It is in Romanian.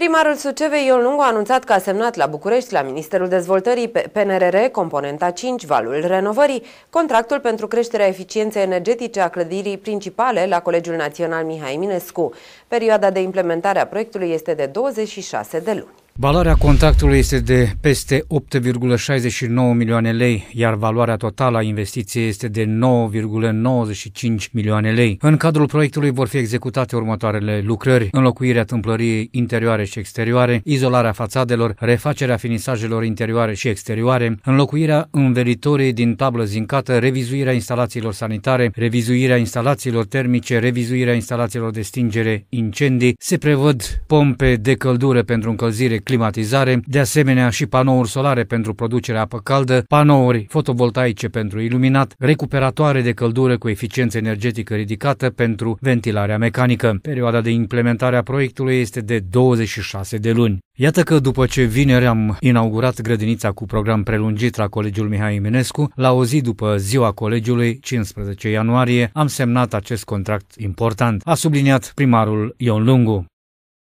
Primarul Sucevei Ion Lungu a anunțat că a semnat la București, la Ministerul Dezvoltării PNRR, componenta 5, valul renovării, contractul pentru creșterea eficienței energetice a clădirii principale la Colegiul Național Mihai Minescu. Perioada de implementare a proiectului este de 26 de luni. Valoarea contractului este de peste 8,69 milioane lei, iar valoarea totală a investiției este de 9,95 milioane lei. În cadrul proiectului vor fi executate următoarele lucrări, înlocuirea tâmplăriei interioare și exterioare, izolarea fațadelor, refacerea finisajelor interioare și exterioare, înlocuirea înveritorii din tablă zincată, revizuirea instalațiilor sanitare, revizuirea instalațiilor termice, revizuirea instalațiilor de stingere incendii. Se prevăd pompe de căldură pentru încălzire climatizare, de asemenea și panouri solare pentru producerea apă caldă, panouri fotovoltaice pentru iluminat, recuperatoare de căldură cu eficiență energetică ridicată pentru ventilarea mecanică. Perioada de implementare a proiectului este de 26 de luni. Iată că după ce vineri am inaugurat grădinița cu program prelungit la Colegiul Mihai Eminescu, la o zi după ziua colegiului, 15 ianuarie, am semnat acest contract important, a subliniat primarul Ion Lungu.